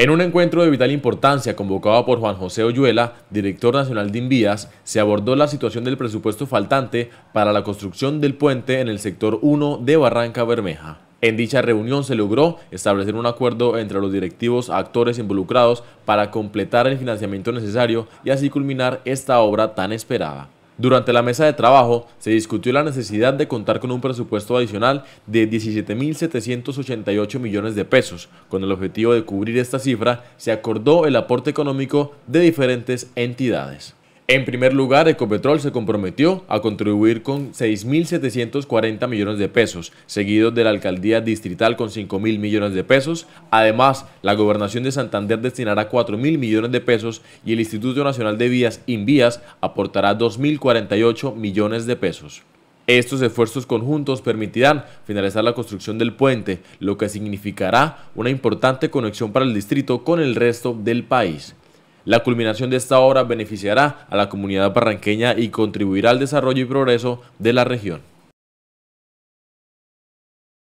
En un encuentro de vital importancia convocado por Juan José Oyuela, director nacional de Invías, se abordó la situación del presupuesto faltante para la construcción del puente en el sector 1 de Barranca Bermeja. En dicha reunión se logró establecer un acuerdo entre los directivos actores involucrados para completar el financiamiento necesario y así culminar esta obra tan esperada. Durante la mesa de trabajo se discutió la necesidad de contar con un presupuesto adicional de 17.788 millones de pesos. Con el objetivo de cubrir esta cifra, se acordó el aporte económico de diferentes entidades. En primer lugar, Ecopetrol se comprometió a contribuir con 6.740 millones de pesos, seguido de la alcaldía distrital con 5.000 millones de pesos. Además, la gobernación de Santander destinará 4.000 millones de pesos y el Instituto Nacional de Vías Invías aportará 2.048 millones de pesos. Estos esfuerzos conjuntos permitirán finalizar la construcción del puente, lo que significará una importante conexión para el distrito con el resto del país. La culminación de esta obra beneficiará a la comunidad barranqueña y contribuirá al desarrollo y progreso de la región.